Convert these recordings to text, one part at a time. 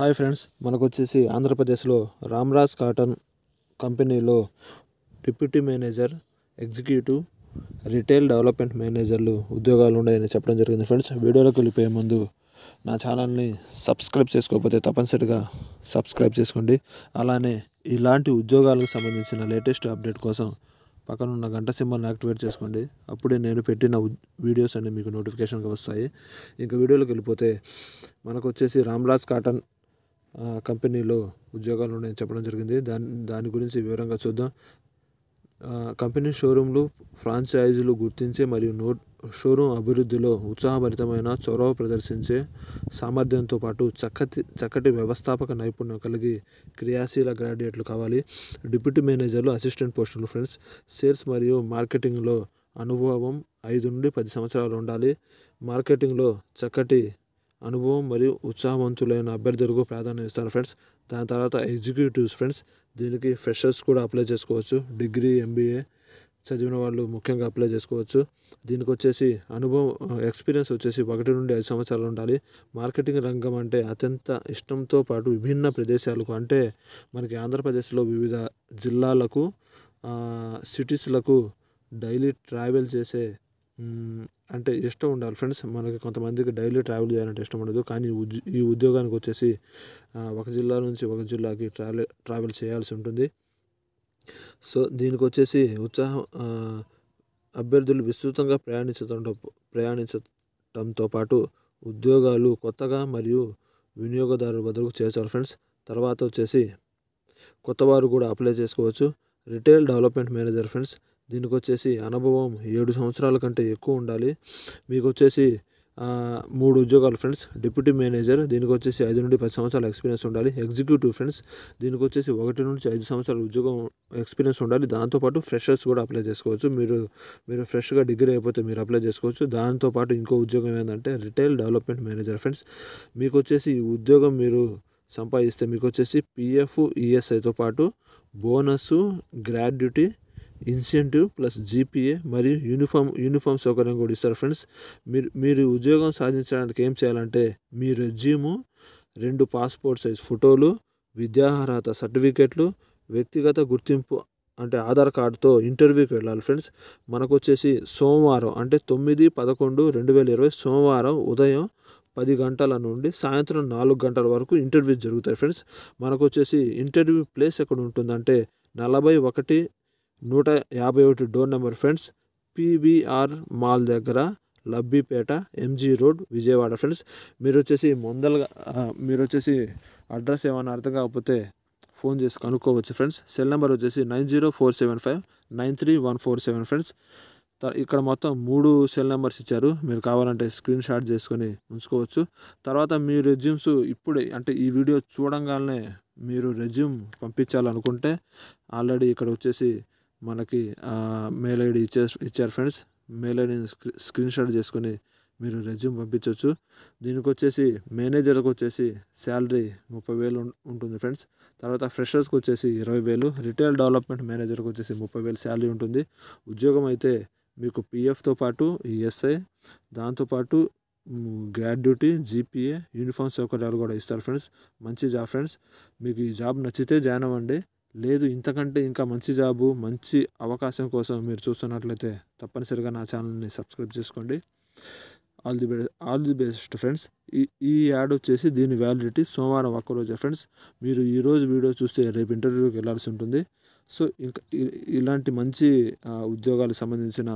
hi friends మనకు వచ్చేసి ఆంధ్రప్రదేశ్లో రామ్రాజ్ కాటన్ కంపెనీలో deputy manager executive retail development మేనేజర్లు ఉద్యోగాలు ఉన్నాయని చెప్పడం జరిగింది ఫ్రెండ్స్ వీడియోలోకి వెళ్ళిపోయే ముందు నా ఛానల్ని సబ్స్క్రైబ్ చేసుకోకపోతే తప్పనిసరిగా సబ్స్క్రైబ్ చేసుకోండి అలానే ఇలాంటి ఉద్యోగాలకు సంబంధించిన లేటెస్ట్ అప్డేట్ కోసం పక్కనున్న గంట సింబల్ని యాక్టివేట్ చేసుకోండి అప్పుడే నేను పెట్టిన వీడియోస్ అన్నీ మీకు నోటిఫికేషన్గా వస్తాయి ఇంకా వీడియోలోకి వెళ్ళిపోతే మనకు వచ్చేసి రామ్రాజ్ కాటన్ కంపెనీలో ఉద్యోగాలు ఉన్నాయని చెప్పడం జరిగింది దాని దాని గురించి వివరంగా చూద్దాం కంపెనీ షోరూంలు ఫ్రాంచైజీలు గుర్తించే మరియు నో షోరూం అభివృద్ధిలో ఉత్సాహభరితమైన చొరవ ప్రదర్శించే సామర్థ్యంతో పాటు చక్కటి చక్కటి వ్యవస్థాపక నైపుణ్యం కలిగి క్రియాశీల గ్రాడ్యుయేట్లు కావాలి డిప్యూటీ మేనేజర్లు అసిస్టెంట్ పోస్టులు ఫ్రెండ్స్ సేల్స్ మరియు మార్కెటింగ్లో అనుభవం ఐదు నుండి పది సంవత్సరాలు ఉండాలి మార్కెటింగ్లో చక్కటి అనుభవం మరియు ఉత్సాహవంతులైన అభ్యర్థులకు ప్రాధాన్యం ఇస్తారు ఫ్రెండ్స్ దాని తర్వాత ఎగ్జిక్యూటివ్స్ ఫ్రెండ్స్ దీనికి ఫ్రెషర్స్ కూడా అప్లై చేసుకోవచ్చు డిగ్రీ ఎంబీఏ చదివిన వాళ్ళు ముఖ్యంగా అప్లై చేసుకోవచ్చు దీనికి వచ్చేసి అనుభవం ఎక్స్పీరియన్స్ వచ్చేసి ఒకటి నుండి ఐదు సంవత్సరాలు ఉండాలి మార్కెటింగ్ రంగం అంటే అత్యంత ఇష్టంతో పాటు విభిన్న ప్రదేశాలకు అంటే మనకి ఆంధ్రప్రదేశ్లో వివిధ జిల్లాలకు సిటీస్లకు డైలీ ట్రావెల్ చేసే అంటే ఇష్టం ఉండాలి ఫ్రెండ్స్ మనకి కొంతమందికి డైలీ ట్రావెల్ చేయాలంటే ఇష్టం ఉండదు కానీ ఈ ఉద్యోగానికి వచ్చేసి ఒక జిల్లా నుంచి ఒక జిల్లాకి ట్రావెల్ ట్రావెల్ చేయాల్సి ఉంటుంది సో దీనికి వచ్చేసి ఉత్సాహం అభ్యర్థులు విస్తృతంగా ప్రయాణించడంతో ప్రయాణించటంతో పాటు ఉద్యోగాలు కొత్తగా మరియు వినియోగదారుల వద్దకు చేర్చాలి ఫ్రెండ్స్ తర్వాత వచ్చేసి కొత్తవారు కూడా అప్లై చేసుకోవచ్చు రిటైల్ డెవలప్మెంట్ మేనేజర్ ఫ్రెండ్స్ దీనికి వచ్చేసి అనుభవం ఏడు సంవత్సరాల కంటే ఎక్కువ ఉండాలి మీకు వచ్చేసి మూడు ఉద్యోగాలు ఫ్రెండ్స్ డిప్యూటీ మేనేజర్ దీనికి వచ్చేసి ఐదు నుండి పది సంవత్సరాల ఎక్స్పీరియన్స్ ఉండాలి ఎగ్జిక్యూటివ్ ఫ్రెండ్స్ దీనికి వచ్చేసి ఒకటి నుంచి ఐదు సంవత్సరాల ఉద్యోగం ఎక్స్పీరియన్స్ ఉండాలి దాంతోపాటు ఫ్రెషర్స్ కూడా అప్లై చేసుకోవచ్చు మీరు మీరు ఫ్రెష్గా డిగ్రీ అయిపోతే మీరు అప్లై చేసుకోవచ్చు దాంతోపాటు ఇంకో ఉద్యోగం ఏంటంటే రిటైల్ డెవలప్మెంట్ మేనేజర్ ఫ్రెండ్స్ మీకు వచ్చేసి ఈ ఉద్యోగం మీరు సంపాదిస్తే మీకు వచ్చేసి పిఎఫ్ ఈఎస్ఐతో పాటు bonus gratuity incentive plus GPA మరియు యూనిఫామ్ యూనిఫామ్ సౌకర్యం కూడా ఇస్తారు ఫ్రెండ్స్ మీరు మీరు ఉద్యోగం సాధించడానికి ఏం చేయాలంటే మీ రెజ్యూము రెండు పాస్పోర్ట్ సైజ్ ఫోటోలు అర్హత సర్టిఫికెట్లు వ్యక్తిగత గుర్తింపు అంటే ఆధార్ కార్డుతో ఇంటర్వ్యూకి వెళ్ళాలి ఫ్రెండ్స్ మనకు వచ్చేసి సోమవారం అంటే తొమ్మిది పదకొండు రెండు వేల ఇరవై సోమవారం ఉదయం పది గంటల నుండి సాయంత్రం నాలుగు గంటల వరకు ఇంటర్వ్యూ జరుగుతాయి ఫ్రెండ్స్ మనకు వచ్చేసి ఇంటర్వ్యూ ప్లేస్ ఎక్కడ ఉంటుందంటే నలభై ఒకటి నూట యాభై ఒకటి door number friends PVR mall దగ్గర Labbipet MG road Vijayawada friends మీరు వచ్చేసి ముందలగా మీరు వచ్చేసి అడ్రస్ ఏమైనా అర్థం కాకపోతే ఫోన్ చేసి కనుక్కోవచ్చు ఫ్రెండ్స్ సెల్ నెంబర్ వచ్చేసి nine zero four seven five nine three one four seven friends ఇక్కడ మొత్తం మూడు సెల్ నెంబర్స్ ఇచ్చారు మీరు కావాలంటే స్క్రీన్ షాట్ చేసుకొని ఉంచుకోవచ్చు తర్వాత మీ రెజ్యూమ్స్ ఇప్పుడే అంటే ఈ వీడియో చూడంగానే మీరు రెజ్యూమ్ పంపించాలనుకుంటే ఆల్రెడీ ఇక్కడ వచ్చేసి మనకి మెయిల్ ఐడి ఇచ్చేసి ఇచ్చారు ఫ్రెండ్స్ మెయిల్ ఐడిని స్క్రీన్ షాట్ చేసుకొని మీరు రెజ్యూమ్ పంపించవచ్చు దీనికి వచ్చేసి మేనేజర్కి వచ్చేసి శాలరీ ముప్పై వేలు ఉంటుంది ఫ్రెండ్స్ తర్వాత ఫ్రెషర్స్కి వచ్చేసి ఇరవై వేలు రిటైల్ డెవలప్మెంట్ మేనేజర్కి వచ్చేసి ముప్పై వేలు శాలరీ ఉంటుంది ఉద్యోగం అయితే మీకు పిఎఫ్తో పాటు ఈఎస్ఐ దాంతోపాటు గ్రాడ్యుటీ డ్యూటీ జీపీఏ యూనిఫామ్ సౌకర్యాలు కూడా ఇస్తారు ఫ్రెండ్స్ మంచి జాబ్ ఫ్రెండ్స్ మీకు ఈ జాబ్ నచ్చితే జాయిన్ అవ్వండి లేదు ఇంతకంటే ఇంకా మంచి జాబు మంచి అవకాశం కోసం మీరు చూస్తున్నట్లయితే తప్పనిసరిగా నా ఛానల్ని సబ్స్క్రైబ్ చేసుకోండి all the best all the best friends ఈ ఈ యాడ్ వచ్చేసి దీని వ్యాలిడిటీ సోమవారం ఒక్కరోజే ఫ్రెండ్స్ మీరు ఈరోజు వీడియో చూస్తే రేపు ఇంటర్వ్యూకి వెళ్ళాల్సి ఉంటుంది సో ఇంకా ఇలాంటి మంచి ఉద్యోగాలకు సంబంధించిన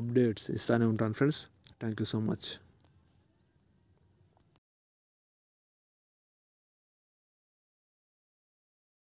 అప్డేట్స్ ఇస్తానే ఉంటాను friends thank you so much